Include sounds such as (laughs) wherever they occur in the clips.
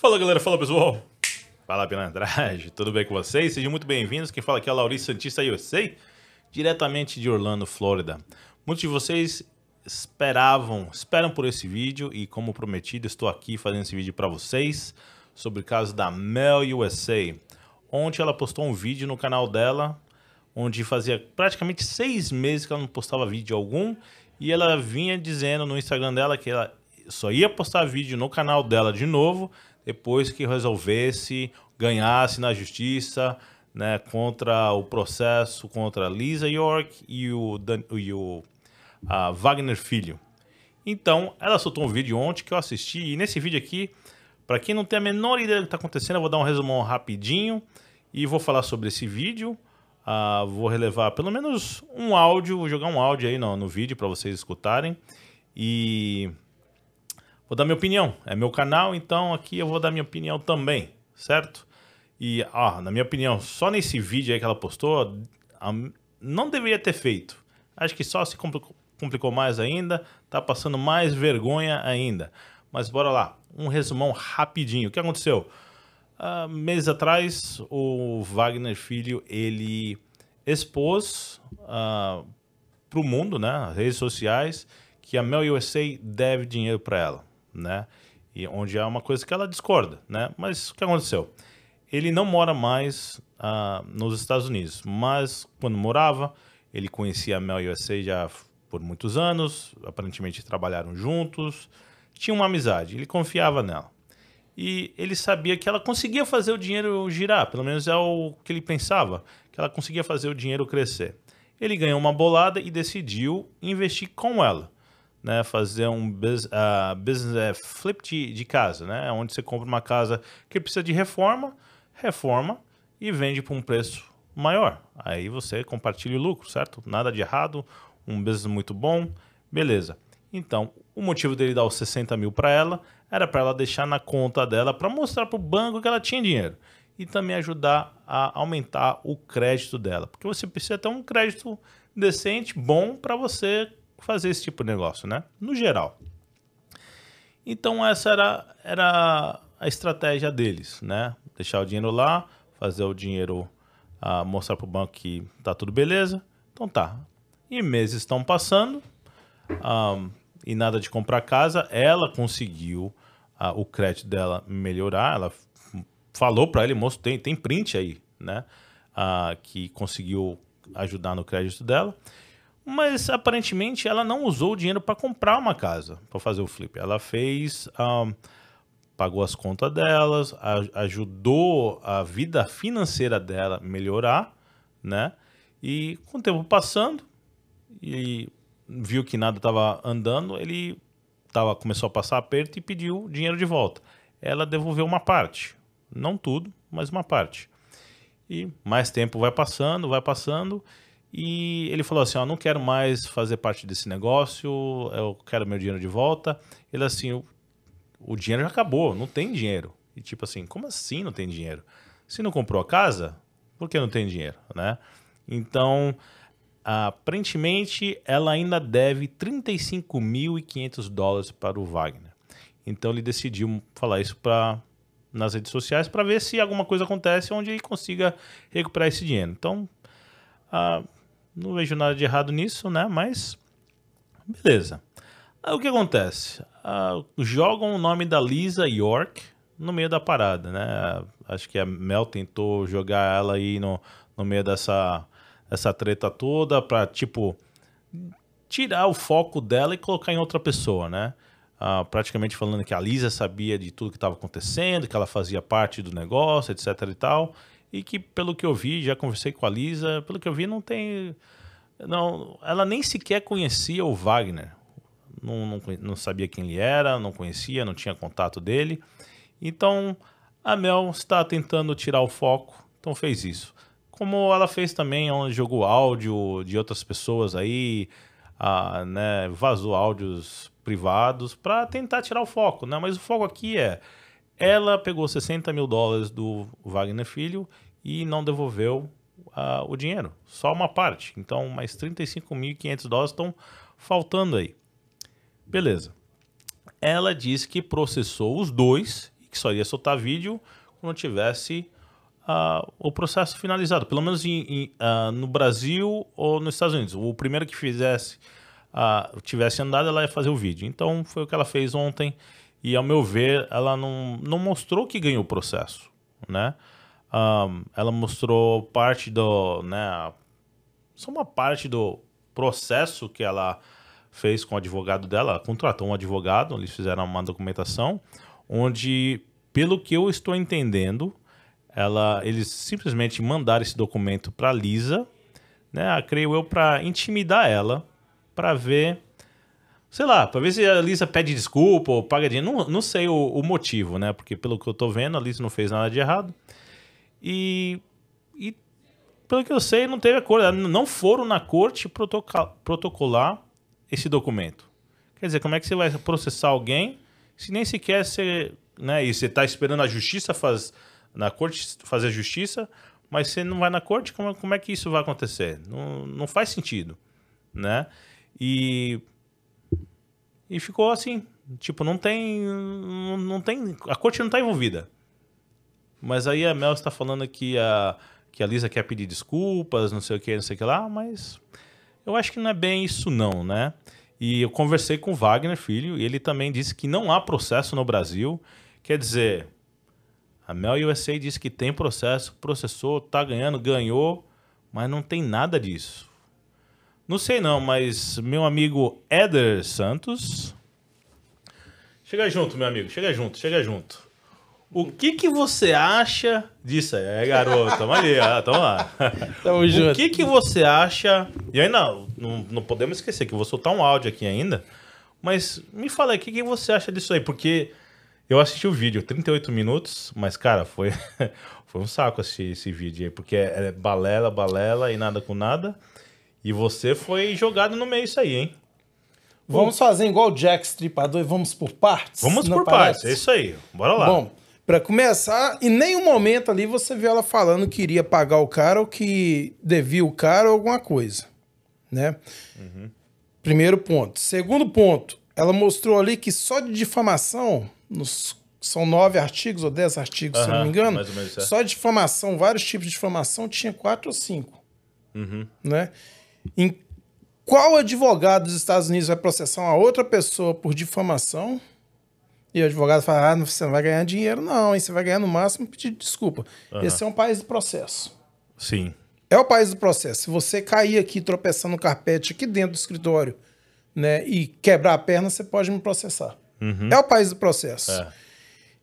Fala galera, fala pessoal. Fala pilantragem, (laughs) tudo bem com vocês? Sejam muito bem-vindos. Quem fala aqui é o Laurice Santista USA, sei, diretamente de Orlando, Flórida. Muitos de vocês esperavam, esperam por esse vídeo e como prometido, estou aqui fazendo esse vídeo para vocês sobre o caso da Mel USA. Ontem ela postou um vídeo no canal dela onde fazia praticamente seis meses que ela não postava vídeo algum e ela vinha dizendo no Instagram dela que ela só ia postar vídeo no canal dela de novo depois que resolvesse, ganhasse na justiça, né, contra o processo contra Lisa York e o, Dan, e o Wagner Filho. Então, ela soltou um vídeo ontem que eu assisti, e nesse vídeo aqui, para quem não tem a menor ideia do que está acontecendo, eu vou dar um resumão rapidinho e vou falar sobre esse vídeo. Uh, vou relevar pelo menos um áudio, vou jogar um áudio aí no, no vídeo para vocês escutarem. E Vou dar minha opinião. É meu canal, então aqui eu vou dar minha opinião também, certo? E, ó, na minha opinião, só nesse vídeo aí que ela postou, não deveria ter feito. Acho que só se complicou, mais ainda, tá passando mais vergonha ainda. Mas bora lá, um resumão rapidinho. O que aconteceu? Uh, meses atrás, o Wagner Filho, ele expôs uh, ah, para o mundo, né, as redes sociais, que a Mel USA deve dinheiro para ela né? E onde há uma coisa que ela discorda, né? Mas o que aconteceu? Ele não mora mais ah, nos Estados Unidos, mas quando morava, ele conhecia a Mel USA já por muitos anos, aparentemente trabalharam juntos, tinha uma amizade, ele confiava nela. E ele sabia que ela conseguia fazer o dinheiro girar, pelo menos é o que ele pensava, que ela conseguia fazer o dinheiro crescer. Ele ganhou uma bolada e decidiu investir com ela né, fazer um business, uh, é, business flip de, de casa, né, é onde você compra uma casa que precisa de reforma, reforma e vende por um preço maior. Aí você compartilha o lucro, certo? Nada de errado, um business muito bom, beleza. Então, o motivo dele dar os 60 mil para ela era para ela deixar na conta dela para mostrar para o banco que ela tinha dinheiro e também ajudar a aumentar o crédito dela, porque você precisa ter um crédito decente, bom para você fazer esse tipo de negócio, né? No geral. Então essa era, era a estratégia deles, né? Deixar o dinheiro lá, fazer o dinheiro ah, mostrar para o banco que tá tudo beleza. Então tá. E meses estão passando ah, e nada de comprar casa. Ela conseguiu ah, o crédito dela melhorar. Ela falou para ele, moço, tem, tem print aí, né? que conseguiu ajudar no crédito dela. Mas aparentemente ela não usou o dinheiro para comprar uma casa, para fazer o flip. Ela fez. Um, pagou as contas delas, a, ajudou a vida financeira dela melhorar, né? E com o tempo passando, e viu que nada estava andando, ele tava, começou a passar aperto e pediu dinheiro de volta. Ela devolveu uma parte, não tudo, mas uma parte. E mais tempo vai passando, vai passando, e ele falou assim: Ó, não quero mais fazer parte desse negócio, eu quero meu dinheiro de volta. Ele assim: o, o dinheiro já acabou, não tem dinheiro. E tipo assim: como assim não tem dinheiro? Se não comprou a casa, por que não tem dinheiro, né? Então, aparentemente, ela ainda deve 35.500 dólares para o Wagner. Então, ele decidiu falar isso para nas redes sociais para ver se alguma coisa acontece onde ele consiga recuperar esse dinheiro. Então, ah, não vejo nada de errado nisso, né? Mas beleza. Aí, o que acontece? Ah, jogam o nome da Lisa York no meio da parada, né? Acho que a Mel tentou jogar ela aí no, no meio dessa essa treta toda para tipo tirar o foco dela e colocar em outra pessoa, né? Ah, praticamente falando que a Lisa sabia de tudo que estava acontecendo, que ela fazia parte do negócio, etc e tal e que, pelo que eu vi, já conversei com a Lisa, pelo que eu vi, não tem. Não, ela nem sequer conhecia o Wagner. Não, não, não sabia quem ele era, não conhecia, não tinha contato dele. Então, a Mel está tentando tirar o foco, então fez isso. Como ela fez também, onde jogou áudio de outras pessoas aí, a, né, vazou áudios privados para tentar tirar o foco, né? Mas o foco aqui é ela pegou 60 mil dólares do Wagner Filho e não devolveu uh, o dinheiro, só uma parte. Então, mais 35.500 dólares estão faltando aí. Beleza. Ela disse que processou os dois e que só iria soltar vídeo quando tivesse uh, o processo finalizado, pelo menos em, em, uh, no Brasil ou nos Estados Unidos. O primeiro que fizesse, tivesse andado, ela ia fazer o vídeo. Então, foi o que ela fez ontem e, ao meu ver, ela não, não mostrou que ganhou o processo, né? Um, ela mostrou parte do, né, só uma parte do processo que ela fez com o advogado dela, ela contratou um advogado, eles fizeram uma documentação, onde, pelo que eu estou entendendo, ela, eles simplesmente mandaram esse documento para Lisa, né, creio eu, para intimidar ela, para ver sei lá, para ver se a Lisa pede desculpa ou paga dinheiro. Não, não sei o, o, motivo, né? Porque pelo que eu tô vendo, a Lisa não fez nada de errado. E, e pelo que eu sei, não teve acordo. Não foram na corte protocolar esse documento. Quer dizer, como é que você vai processar alguém se nem sequer você. Né, e você está esperando a justiça faz, na corte fazer a justiça, mas você não vai na corte, como, como é que isso vai acontecer? Não, não faz sentido. Né? E e ficou assim. Tipo, não tem. Não, não tem. A corte não tá envolvida. Mas aí a Mel está falando que a, que a Lisa quer pedir desculpas, não sei o que, não sei o que lá, mas eu acho que não é bem isso, não, né? E eu conversei com o Wagner, filho, e ele também disse que não há processo no Brasil. Quer dizer, a Mel USA disse que tem processo, processou, tá ganhando, ganhou, mas não tem nada disso. Não sei não, mas meu amigo Éder Santos. Chega junto, meu amigo, chega junto, chega junto. O que que você acha disso aí? É, garoto, tamo ali, ó, tamo lá. (laughs) Tamo junto. O que que você acha... E ainda, não, não, podemos esquecer que eu vou soltar um áudio aqui ainda, mas me fala aí, o que que você acha disso aí? Porque eu assisti o vídeo, 38 minutos, mas, cara, foi, (laughs) foi um saco assistir esse vídeo aí, porque é, é balela, balela e nada com nada. E você foi jogado no meio isso aí, hein? Vamos Bom, fazer igual o Jack Stripador e vamos por partes? Vamos por partes, é isso aí. Bora lá. Bom, para começar, em nenhum momento ali você viu ela falando que iria pagar o cara ou que devia o cara ou alguma coisa, né? Uhum. Primeiro ponto. Segundo ponto, ela mostrou ali que só de difamação, nos, são nove artigos ou dez artigos, uhum, se eu não me engano, é. só de difamação, vários tipos de difamação, tinha quatro ou cinco, uhum. né? Em qual advogado dos Estados Unidos vai processar uma outra pessoa por difamação? E o advogado fala: ah, você não vai ganhar dinheiro, não, hein? Você vai ganhar no máximo pedir desculpa. Uhum. Esse é um país de processo. Sim. É o país do processo. Se você cair aqui tropeçando no carpete aqui dentro do escritório, né, e quebrar a perna, você pode me processar. Uhum. É o país do processo. É.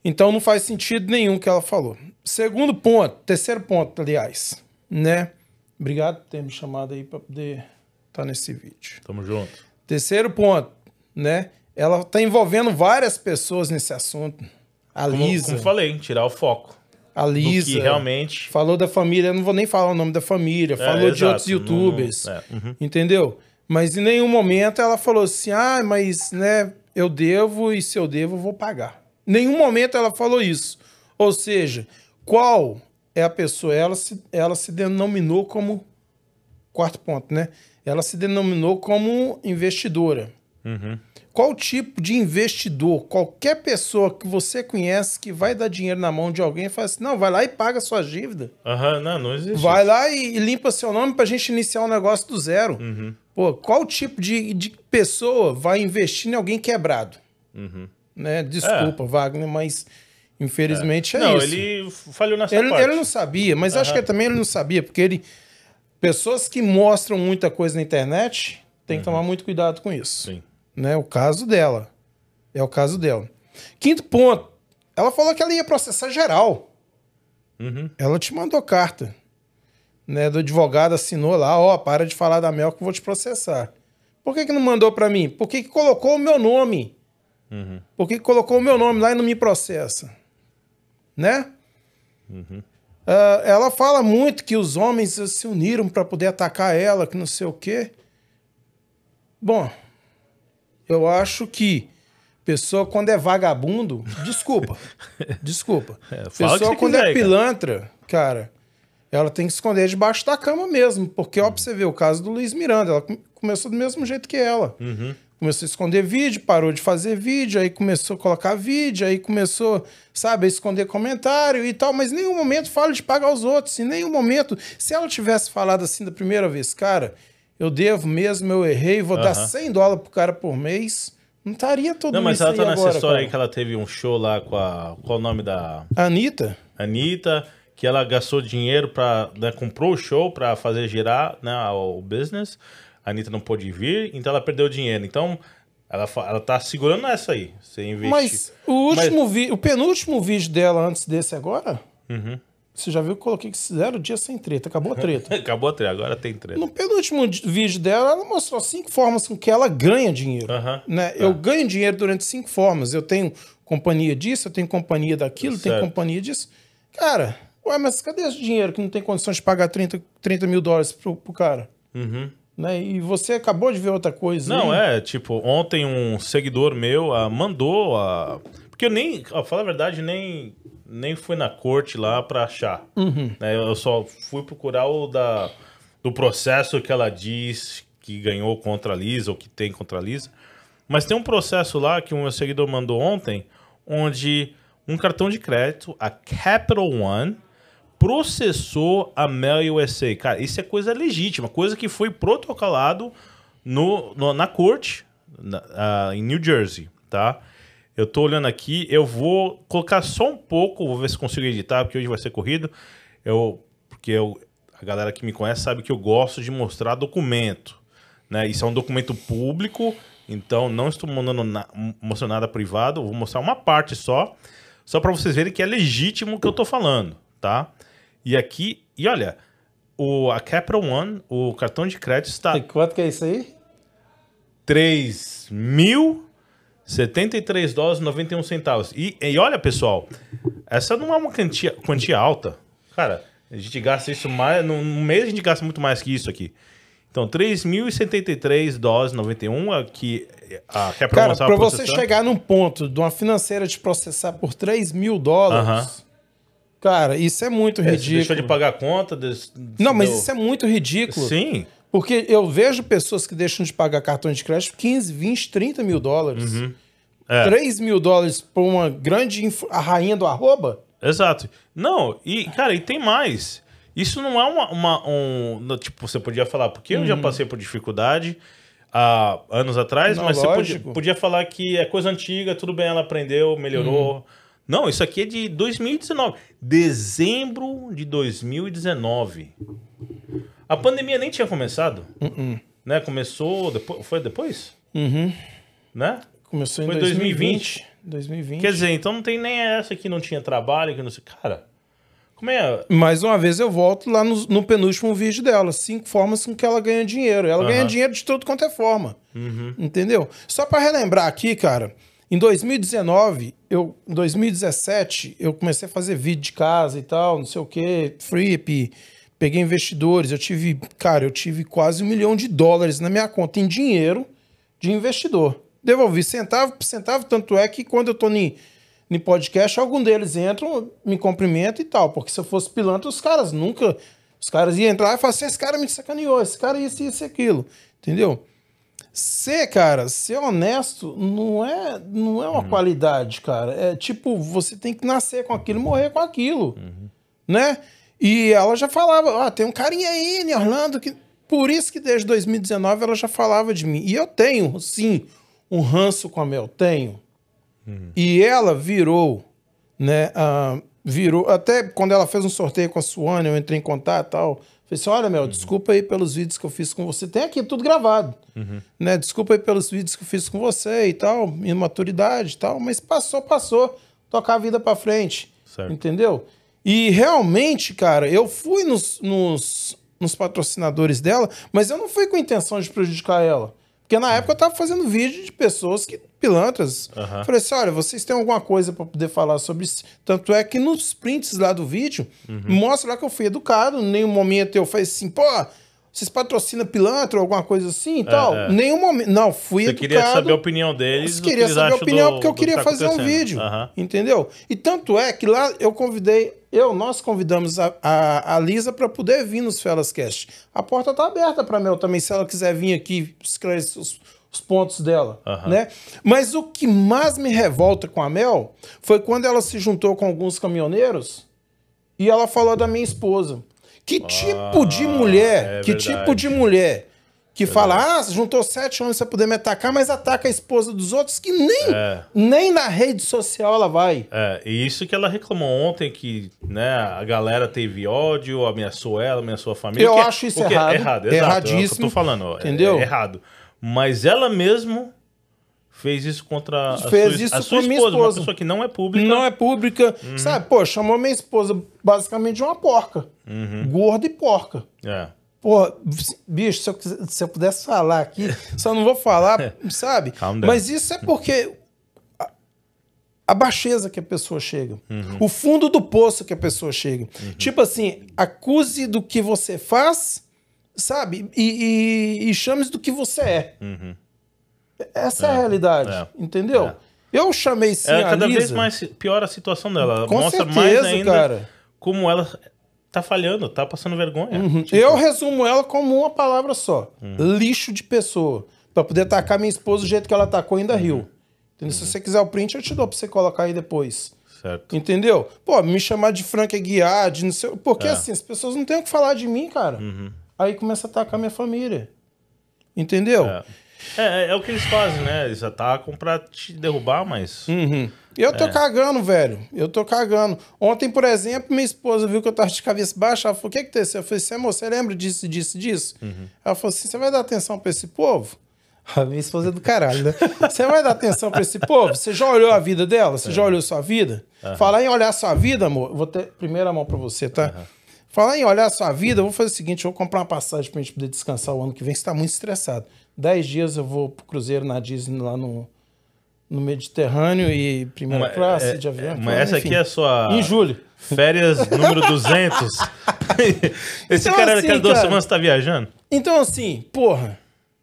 Então não faz sentido nenhum que ela falou. Segundo ponto, terceiro ponto, aliás, né? Obrigado por ter me chamado aí para poder estar tá nesse vídeo. Tamo junto. Terceiro ponto, né? Ela tá envolvendo várias pessoas nesse assunto. A como, Lisa. Como falei, tirar o foco. A Lisa. que realmente. Falou da família, eu não vou nem falar o nome da família, é, falou é, de outros youtubers. é, uhum. Entendeu? Mas em nenhum momento ela falou assim: ah, mas né, eu devo e se eu devo, eu vou pagar. Nenhum momento ela falou isso. Ou seja, qual é a pessoa, ela se, ela se denominou como. Quarto ponto, né? Ela se denominou como investidora. Uhum. Qual tipo de investidor, qualquer pessoa que você conhece que vai dar dinheiro na mão de alguém e fala assim: não, vai lá e paga sua dívida. Uhum, não, não existe. Vai lá e, e, limpa seu nome pra gente iniciar um negócio do zero. Uhum. Pô, qual tipo de, de pessoa vai investir em alguém quebrado? Uhum. Né? Desculpa, é. Wagner, mas Infelizmente é, é não, isso. Não, ele falhou nessa ele, parte. Ele não sabia, mas uhum. acho que também ele não sabia, porque ele... Pessoas que mostram muita coisa na internet tem que uhum. tomar muito cuidado com isso. Sim. Né? O caso dela. É o caso dela. Quinto ponto. Ela falou que ela ia processar geral. Uhum. Ela te mandou carta. Né, do advogado assinou lá, ó, oh, para de falar da Mel que eu vou te processar. Por que, que não mandou para mim? Por que, que colocou o meu nome? Uhum. Por que, que colocou o meu nome lá e não me processa? né? Uhum. Uh, ela fala muito que os homens se uniram para poder atacar ela, que não sei o quê. Bom, eu acho que pessoa quando é vagabundo, (laughs) desculpa, desculpa. (laughs) É, pessoa quando é quiser, é pilantra, cara. cara, ela tem que esconder debaixo da cama mesmo, porque ó, pra você ver o caso do Luiz Miranda, ela começou do mesmo jeito que ela. Uhum. Começou a esconder vídeo, parou de fazer vídeo, aí começou a colocar vídeo, aí começou, sabe, a esconder comentário e tal, mas em nenhum momento fala de pagar os outros, em nenhum momento. Se ela tivesse falado assim da primeira vez, cara, eu devo mesmo, eu errei, vou uh -huh. dar 100 dólares pro cara por mês, não estaria todo Não, mas ela tá nessa agora, história aí que ela teve um show lá com a. Qual o nome da. Anitta. Anitta, que ela gastou dinheiro pra. Né, comprou o show pra fazer girar né, o business a Anitta não pôde vir, então ela perdeu dinheiro. Então, ela, ela tá segurando essa aí. Você investir. Mas o, último Mas... o penúltimo vídeo dela antes desse agora. Uhum. Você já viu que eu coloquei que zero dia sem treta. Acabou a treta. (laughs) acabou a treta, agora tem treta. No penúltimo vídeo dela, ela mostrou cinco formas com que ela ganha dinheiro. Uhum. Né? Tá. Eu ganho dinheiro durante cinco formas. Eu tenho companhia disso, eu tenho companhia daquilo, tenho companhia disso. Cara, ué, mas cadê esse dinheiro que não tem condições de pagar 30, 30 mil dólares pro, pro cara? Uhum. Né? E você acabou de ver outra coisa. Não, hein? é, tipo, ontem um seguidor meu ah, mandou a. Porque eu nem, a falar a verdade, nem, nem fui na corte lá pra achar. Uhum. Né? Eu só fui procurar o da, do processo que ela diz que ganhou contra a Lisa, ou que tem contra a Lisa. Mas tem um processo lá que um meu seguidor mandou ontem, onde um cartão de crédito, a Capital One, processou a Mel USA. Cara, isso é coisa legítima, coisa que foi protocolado no, no na corte na, uh, em New Jersey, tá? Eu tô olhando aqui, eu vou colocar só um pouco, vou ver se consigo editar, porque hoje vai ser corrido. Eu, porque eu, a galera que me conhece sabe que eu gosto de mostrar documento, né? Isso é um documento público, então não estou mandando na, mostrando nada privado, vou mostrar uma parte só, só para vocês verem que é legítimo o que eu tô falando tá? E aqui, e olha, o, a Capital One, o cartão de crédito está... E quanto que é isso aí? 3.073 dólares e 91 centavos. E, e olha, pessoal, essa não é uma quantia, quantia alta. Cara, a gente gasta isso mais. No mês a gente gasta muito mais que isso aqui. Então, 3.073 dólares e 91 aqui. A, que é pra Cara, para você chegar num ponto de uma financeira de processar por 3 mil dólares. Uh -huh Cara, isso é muito ridículo. É, você deixou de pagar a conta? Des... Não, mas deu... isso é muito ridículo. Sim. Porque eu vejo pessoas que deixam de pagar cartão de crédito 15, 20, 30 mil dólares. Uhum. É. 3 mil dólares por uma grande infra... a rainha do arroba? Exato. Não, e, cara, e tem mais. Isso não é uma. uma um, tipo, você podia falar, porque eu já uhum. passei por dificuldade há anos atrás, não, mas lógico. você podia, podia, falar que é coisa antiga, tudo bem, ela aprendeu, melhorou. Uhum não, isso aqui é de 2019. Dezembro de 2019. A pandemia nem tinha começado. Uh -uh. Né? Começou. Depois, foi depois? Uhum. Né? Começou em foi 2020. 2020. Quer dizer, então não tem nem essa que não tinha trabalho, que não sei. Cara, como é? Mais uma vez eu volto lá no, no, penúltimo vídeo dela. Cinco formas com que ela ganha dinheiro. Ela uhum. ganha dinheiro de tudo quanto é forma. Uhum. Entendeu? Só para relembrar aqui, cara. Em 2019, eu, em 2017, eu comecei a fazer vídeo de casa e tal, não sei o quê, flip, peguei investidores, eu tive, cara, eu tive quase um milhão de dólares na minha conta em dinheiro de investidor. Devolvi centavo por centavo, tanto é que quando eu tô em, podcast, algum deles entram, me cumprimenta e tal, porque se eu fosse pilantra, os caras nunca, os caras iam entrar e falar assim, esse cara me sacaneou, esse cara isso, isso e aquilo, entendeu? Ser, cara, ser honesto não é, não é uma uhum. qualidade, cara. É tipo, você tem que nascer com aquilo, morrer com aquilo, uhum. né? E ela já falava, ah, tem um carinha aí né, Orlando que... Por isso que desde 2019 ela já falava de mim. E eu tenho, sim, um ranço com a Mel, tenho. Uhum. E ela virou, né, uh, virou... Até quando ela fez um sorteio com a Suane, eu entrei em contato e tal Falei assim: olha, meu, uhum. desculpa aí pelos vídeos que eu fiz com você. Tem aqui tudo gravado. Uhum. Né? Desculpa aí pelos vídeos que eu fiz com você e tal, imaturidade e tal, mas passou, passou. Tocar a vida para frente. Certo. Entendeu? E realmente, cara, eu fui nos, nos, nos, patrocinadores dela, mas eu não fui com intenção de prejudicar ela. Porque na uhum. época eu tava fazendo vídeo de pessoas que pilantras. Uhum. Falei assim: olha, vocês têm alguma coisa para poder falar sobre isso? Tanto é que nos prints lá do vídeo, uhum. mostra lá que eu fui educado. Em nenhum momento eu falei assim, pô, vocês patrocinam pilantra ou alguma coisa assim e é, tal? É, é. Nenhum momento. Não, fui Você educado. queria saber a opinião deles. Eu queria saber a opinião do, porque eu queria tá fazer um vídeo. Uhum. Entendeu? E tanto é que lá eu convidei. Eu, nós convidamos a, a, a Lisa para poder vir nos Felascast. A porta está aberta para Mel também, se ela quiser vir aqui esclarecer os, os pontos dela, né? Mas o que mais me revolta com a Mel foi quando ela se juntou com alguns caminhoneiros e ela falou da minha esposa. Que ah, tipo de mulher, é que tipo verdade. tipo de mulher que é fala, ah, juntou sete homens para poder me atacar, mas ataca a esposa dos outros que nem, é. nem na rede social ela vai. É, e isso que ela reclamou ontem, que né, a galera teve ódio, ameaçou ela, ameaçou a família. Eu é- acho isso errado. É errado, exato, erradíssimo. É o que eu tô falando, é entendeu? errado mas ela mesmo fez isso contra a fez sua, isso a sua esposa, minha esposa, uma pessoa que não é pública. Não é pública. Uhum. Sabe, pô, chamou minha esposa basicamente de uma porca. Uhum. Gorda e porca. É. Pô, bicho, se eu, se eu pudesse falar aqui, (laughs) só não vou falar, sabe? Mas isso é porque a, a, baixeza que a pessoa chega, uhum. o fundo do poço que a pessoa chega. Uhum. Tipo assim, acuse do que você faz sabe? E, e, e chame-se do que você é. Uhum. Essa é, é, a realidade, é. entendeu? É. Eu chamei sim é, cada Lisa, vez mais pior a situação dela. Ela com mostra certeza, mais ainda cara. como ela tá falhando, tá passando vergonha. Uhum. Tipo... Eu resumo ela como uma palavra só: uhum. lixo de pessoa. Pra poder atacar minha esposa do jeito que ela atacou, ainda uhum. riu. Entendeu? Se uhum. você quiser o print, eu te dou pra você colocar aí depois. Certo. Entendeu? Pô, me chamar de Frank Aguiar, de não sei. Porque é. assim, as pessoas não têm o que falar de mim, cara. Uhum. Aí começa a atacar minha família. Entendeu? É. é. É, é, o que eles fazem, né? Eles atacam pra te derrubar, mas. Uhum. Eu tô é. cagando, velho. Eu tô cagando. Ontem, por exemplo, minha esposa viu que eu tava de cabeça baixa. Ela falou: o que que tem? Eu falei: assim, amor, é você lembra disso, disso, disso? Uhum. Ela falou assim: você vai dar atenção pra esse povo? (laughs) A minha esposa é do caralho, né? (laughs) Você vai dar atenção pra esse povo? Você já olhou a vida dela? Você já é. olhou sua vida? Uhum. Falar em olhar sua vida, amor, vou ter primeira mão pra você, tá? Uhum. Falar em olhar sua vida, eu vou fazer o seguinte: eu vou comprar uma passagem para gente poder descansar o ano que vem, você está muito estressado. Dez dias eu vou para o Cruzeiro na Disney lá no, no Mediterrâneo e primeira classe é, de avião. É, mas essa aqui é a sua. Em julho. Férias número 200. (laughs) Esse então, cara, assim, cada duas semanas tá viajando. Então, assim, porra,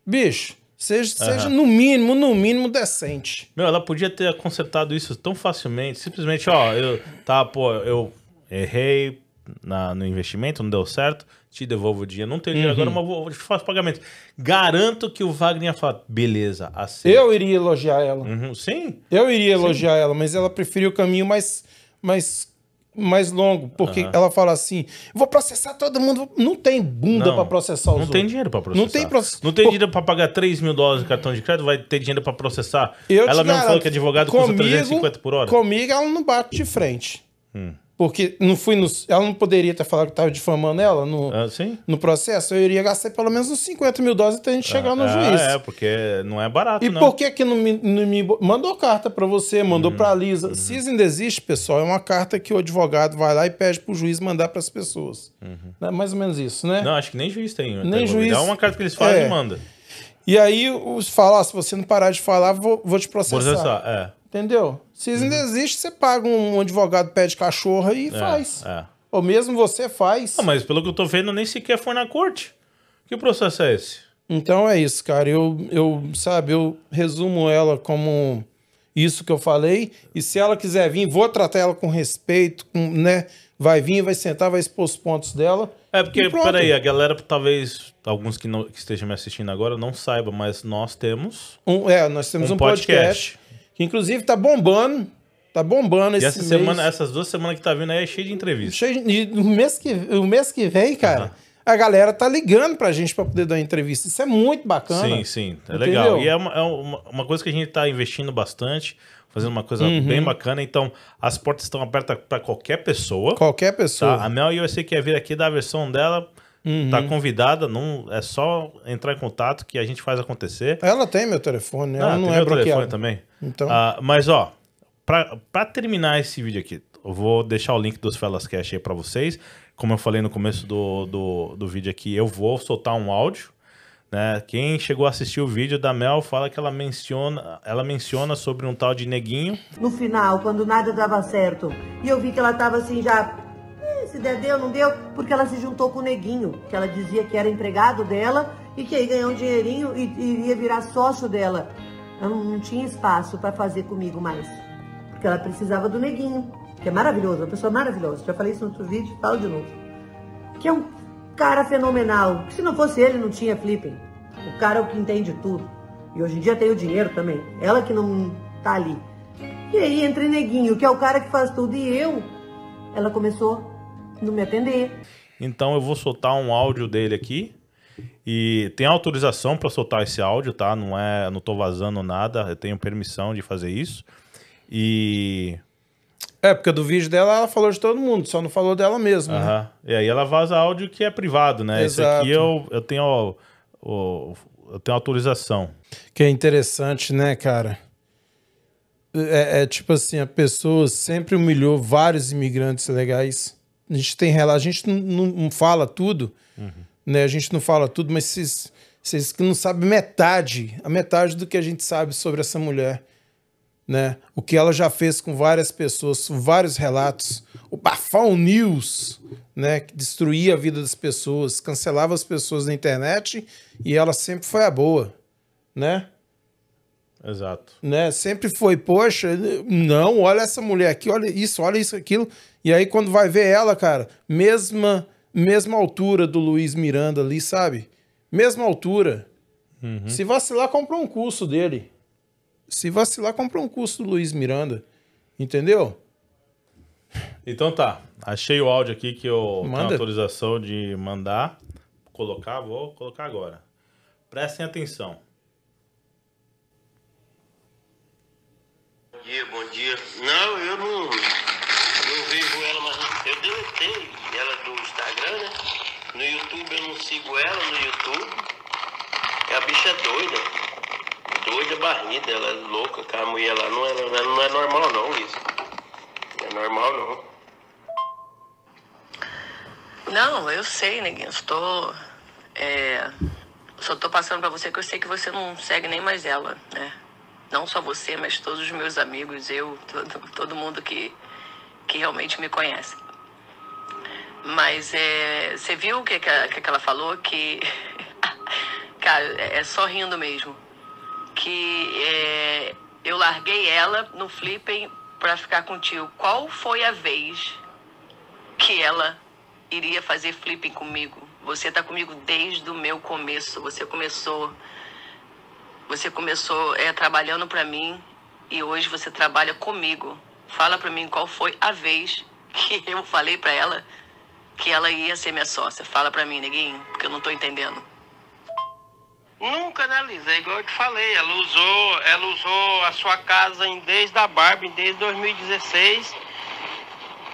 bicho, seja, uhum. seja no mínimo, no mínimo decente. Meu, ela podia ter consertado isso tão facilmente. Simplesmente, ó, eu. Tá, pô, eu errei, na, no investimento, não deu certo, te devolvo o dinheiro. Não tem dinheiro uhum. agora, mas vou, faço pagamento. Garanto que o Wagner ia falar, beleza, aceito. Eu iria elogiar ela. Uhum. Sim? Eu iria Sim. elogiar ela, mas ela preferiu o caminho mais, mais, mais longo, porque uhum. ela fala assim, vou processar todo mundo. Não tem bunda para processar os Não outros. tem dinheiro para processar. Não tem, não tem Por... dinheiro para pagar 3 mil dólares de cartão de crédito, vai ter dinheiro para processar. Eu ela mesmo falou que é advogado comigo, custa 350 por hora. Comigo ela não bate de frente. Hum. Porque não fui no, ela não poderia ter falado que estava difamando ela no, ah, no processo. Eu iria gastar pelo menos uns 50 mil dólares até a gente chegar ah, no é, juiz. É, porque não é barato. E não. por que que não me, não me mandou carta para você, mandou uhum. para a Lisa? Uhum. Se ainda existe, pessoal, é uma carta que o advogado vai lá e pede para o juiz mandar para as pessoas. Uhum. É mais ou menos isso, né? Não, acho que nem juiz tem. Nem juiz. Dá é uma carta que eles fazem é. e manda. E aí os falam, ah, se você não parar de falar, vou, vou te processar. Processar, é. Entendeu? Se uhum. ainda existe, você paga um advogado pé de cachorro e é, faz. É. Ou mesmo você faz. Não, mas pelo que eu tô vendo, nem sequer foi na corte. Que processo é esse? Então é isso, cara. Eu, eu sabe, eu resumo ela como isso que eu falei. E se ela quiser vir, vou tratar ela com respeito, com, né? Vai vir, vai sentar, vai expor os pontos dela. É porque, peraí, a galera, talvez, alguns que, não, que estejam me assistindo agora não saibam, mas nós temos. Um, é, nós temos um, um podcast. podcast que inclusive tá bombando. Tá bombando esse e essa mês. semana, essas duas semanas que tá vindo aí é cheio de entrevistas. Cheio de, o, mês que, o mês que vem, cara, uhum. a galera tá ligando pra gente pra poder dar entrevista. Isso é muito bacana. Sim, sim. É entendeu? legal. E é, uma, é uma, uma, coisa que a gente tá investindo bastante, fazendo uma coisa uhum. bem bacana. Então, as portas estão abertas para qualquer pessoa. Qualquer pessoa. Tá? A Mel e eu sei que ia vir aqui dar a versão dela Uhum. Tá convidada, não é só entrar em contato que a gente faz acontecer. Ela tem meu telefone, né? ela ah, não tem é meu bloqueada. telefone também. Então. Ah, mas ó, para terminar esse vídeo aqui, eu vou deixar o link dos Fellas Cash aí para vocês. Como eu falei no começo do, do, do vídeo aqui, eu vou soltar um áudio né? Quem chegou a assistir o vídeo da Mel fala que ela menciona, ela menciona sobre um tal de neguinho. No final, quando nada dava certo, e eu vi que ela tava assim já se der, deu, não deu, porque ela se juntou com o neguinho, que ela dizia que era empregado dela e que aí ganhou um dinheirinho e, e ia virar sócio dela. Ela não, não tinha espaço para fazer comigo mais, porque ela precisava do neguinho, que é maravilhoso, uma pessoa maravilhosa. Já falei isso no outro vídeo, falo de novo. Que é um cara fenomenal. Se não fosse ele, não tinha flipping. O cara é o que entende tudo. E hoje em dia tem o dinheiro também. Ela que não tá ali. E aí entra Neguinho, que é o cara que faz tudo. E eu, ela começou não me atender. Então eu vou soltar um áudio dele aqui. E tem autorização para soltar esse áudio, tá? Não é, não tô vazando nada, eu tenho permissão de fazer isso. E é, porque do vídeo dela ela falou de todo mundo, só não falou dela mesma. Né? E aí ela vaza áudio que é privado, né? Exato. Esse aqui eu, eu tenho eu tenho autorização. Que é interessante, né, cara? É, é tipo assim, a pessoa sempre humilhou vários imigrantes legais a gente tem relato, a gente não, não fala tudo, uhum. né? A gente não fala tudo, mas vocês, vocês não sabem metade, a metade do que a gente sabe sobre essa mulher, né? O que ela já fez com várias pessoas, vários relatos, o Bafão News, né? Que destruía a vida das pessoas, cancelava as pessoas na internet e ela sempre foi a boa, né? Exato. Né? Sempre foi, poxa, não, olha essa mulher aqui, olha isso, olha isso, aquilo. E aí quando vai ver ela, cara, mesma mesma altura do Luiz Miranda ali, sabe? Mesma altura. Uhum. Se vacilar, comprou um curso dele. Se vacilar, comprou um curso do Luiz Miranda. Entendeu? Então tá. Achei o áudio aqui que eu Manda. tenho autorização de mandar. colocar, vou colocar agora. Prestem atenção. dia, bom dia. Não, eu não, não vejo ela, mas eu deletei ela do Instagram, né? No YouTube eu não sigo ela no YouTube. A bicha é doida. Doida barrida, ela é louca, cara. A mulher lá não é, não é, é normal não isso. Não é normal não. Não, eu sei, neguinho. Estou. É, só estou passando para você que eu sei que você não segue nem mais ela, né? Não só você, mas todos os meus amigos, eu, todo, todo mundo que, que realmente me conhece. Mas é, você viu o que, que, que ela falou? Que. (laughs) Cara, é, é só rindo mesmo. Que é, eu larguei ela no Flipping para ficar contigo. Qual foi a vez que ela iria fazer Flipping comigo? Você tá comigo desde o meu começo. Você começou você começou é, trabalhando para mim e hoje você trabalha comigo. Fala para mim qual foi a vez que (laughs) eu falei para ela que ela ia ser minha sócia. Fala para mim, neguinho, porque eu não tô entendendo. Nunca, né, Lisa? É igual eu te falei. Ela usou, ela usou a sua casa em, desde a Barbie, desde 2016,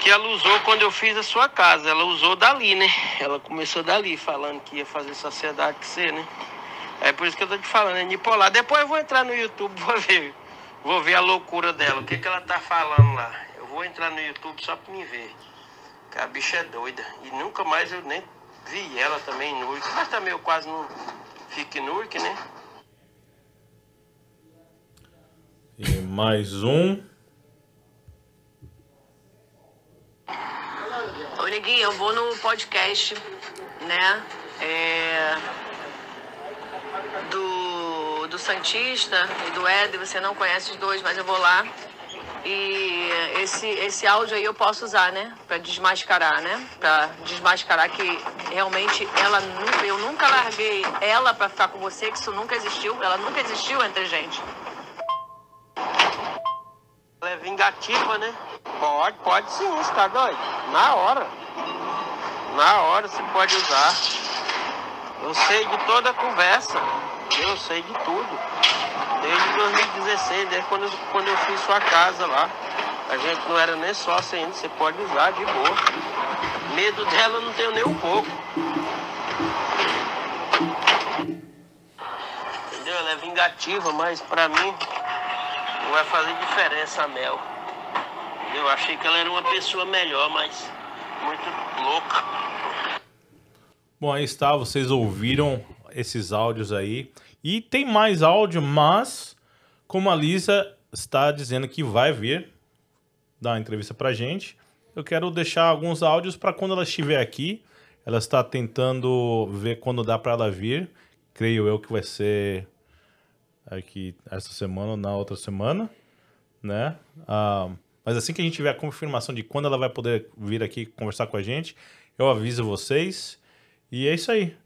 que ela usou quando eu fiz a sua casa. Ela usou dali, né? Ela começou dali, falando que ia fazer sociedade que ser, né? É por isso que eu tô te falando, é bipolar. Depois eu vou entrar no YouTube, vou ver. Vou ver a loucura dela, o que, que ela tá falando lá. Eu vou entrar no YouTube só pra me ver. Que a bicha é doida. E nunca mais eu nem vi ela também no Urk. Mas também eu quase não fico no Urk, né? E mais um. Ô, Neguinho, eu vou no podcast, né? É do, do Santista e do Éder, você não conhece os dois, mas eu vou lá. E esse, esse áudio aí eu posso usar, né? Pra desmascarar, né? Pra desmascarar que realmente ela nunca, eu nunca larguei ela pra ficar com você, que isso nunca existiu. Ela nunca existiu entre a gente. Ela é vingativa, né? Pode, pode sim, você tá doido? Na hora. Na hora você pode usar. Eu sei de toda a conversa. Eu sei de tudo. Desde 2016, desde quando eu, quando eu fiz sua casa lá. A gente não era nem sócio ainda, você pode usar de boa. Medo dela eu não tenho nem um pouco. Entendeu? Ela é vingativa, mas pra mim não vai fazer diferença a Mel. Eu achei que ela era uma pessoa melhor, mas muito louca. Bom, aí está, vocês ouviram esses áudios aí. E tem mais áudio, mas como a Lisa está dizendo que vai vir dar uma entrevista pra gente, eu quero deixar alguns áudios para quando ela estiver aqui. Ela está tentando ver quando dá para ela vir. Creio eu que vai ser aqui essa semana ou na outra semana, né? Ah, mas assim que a gente tiver a confirmação de quando ela vai poder vir aqui conversar com a gente, eu aviso vocês. E é isso aí.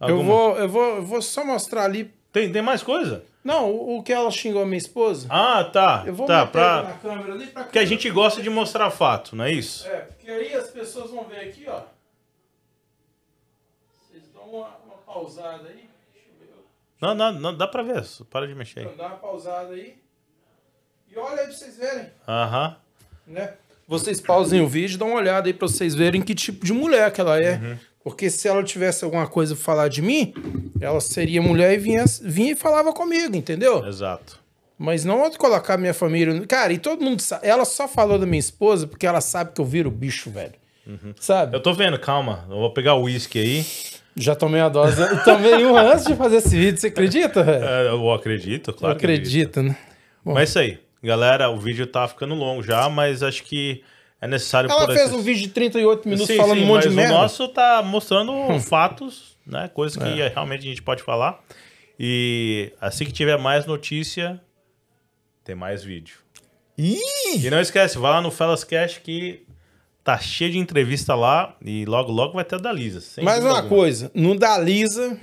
Eu vou, eu vou, eu vou só mostrar ali. Tem, tem mais coisa? Não, o, o que ela xingou a minha esposa. Ah, tá. Eu vou tá, pra... na câmera ali pra Porque a gente gosta de mostrar fato, não é isso? É, porque aí as pessoas vão ver aqui, ó. Vocês dão uma, uma pausada aí. Deixa eu ver. Não, não, não, dá pra ver. Para de mexer aí. Então, dá uma pausada aí. E olha aí pra vocês verem. Aham. Né? Vocês pausem o vídeo, dão uma olhada aí pra vocês verem que tipo de mulher que ela é. Uhum. Porque se ela tivesse alguma coisa pra falar de mim, ela seria mulher e vinha, vinha e falava comigo, entendeu? Exato. Mas não vou colocar minha família. Cara, e todo mundo sabe. Ela só falou da minha esposa porque ela sabe que eu viro bicho, velho. Uhum. Sabe? Eu tô vendo, calma. Eu vou pegar o uísque aí. Já tomei a dose. Eu tomei uma (laughs) antes de fazer esse vídeo, você acredita, velho? É, eu acredito, claro. Eu acredito, acredito, né? Bom. Mas é isso aí. Galera, o vídeo tá ficando longo já, mas acho que é necessário. Ela fez esses... um vídeo de 38 minutos sim, falando sim, um monte de merda. O nosso tá mostrando (laughs) fatos, né? Coisas que é. realmente a gente pode falar. E assim que tiver mais notícia, tem mais vídeo. Ih! E não esquece, vai lá no Fellas Cash que tá cheio de entrevista lá e logo, logo vai ter o Dalisa. Mais uma alguma. coisa, no Dalisa, Lisa,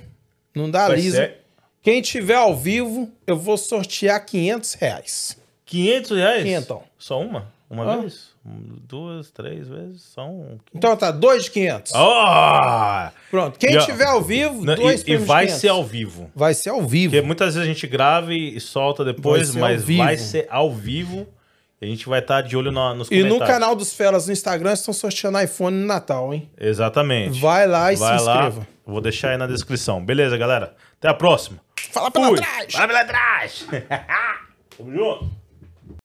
no Dalisa, Lisa, ser... quem tiver ao vivo, eu vou sortear 500 reais. 500 reais? Quinhentão. Só uma? Uma ah. vez? Duas, três vezes? São. 15. Então tá, dois de 500. Oh! Pronto. Quem estiver ao vivo, não, dois E, e vai 500. ser ao vivo. Vai ser ao vivo. Porque muitas vezes a gente grava e solta depois, mas vai ser ao vivo. A gente vai estar tá de olho nos comentários. E no canal dos Felas no Instagram estão sorteando iPhone no Natal, hein? Exatamente. Vai lá e vai se lá. inscreva. Vou deixar aí na descrição. Beleza, galera? Até a próxima. Fala pela Fui. trás! Fala pela trás! (laughs) Tamo junto!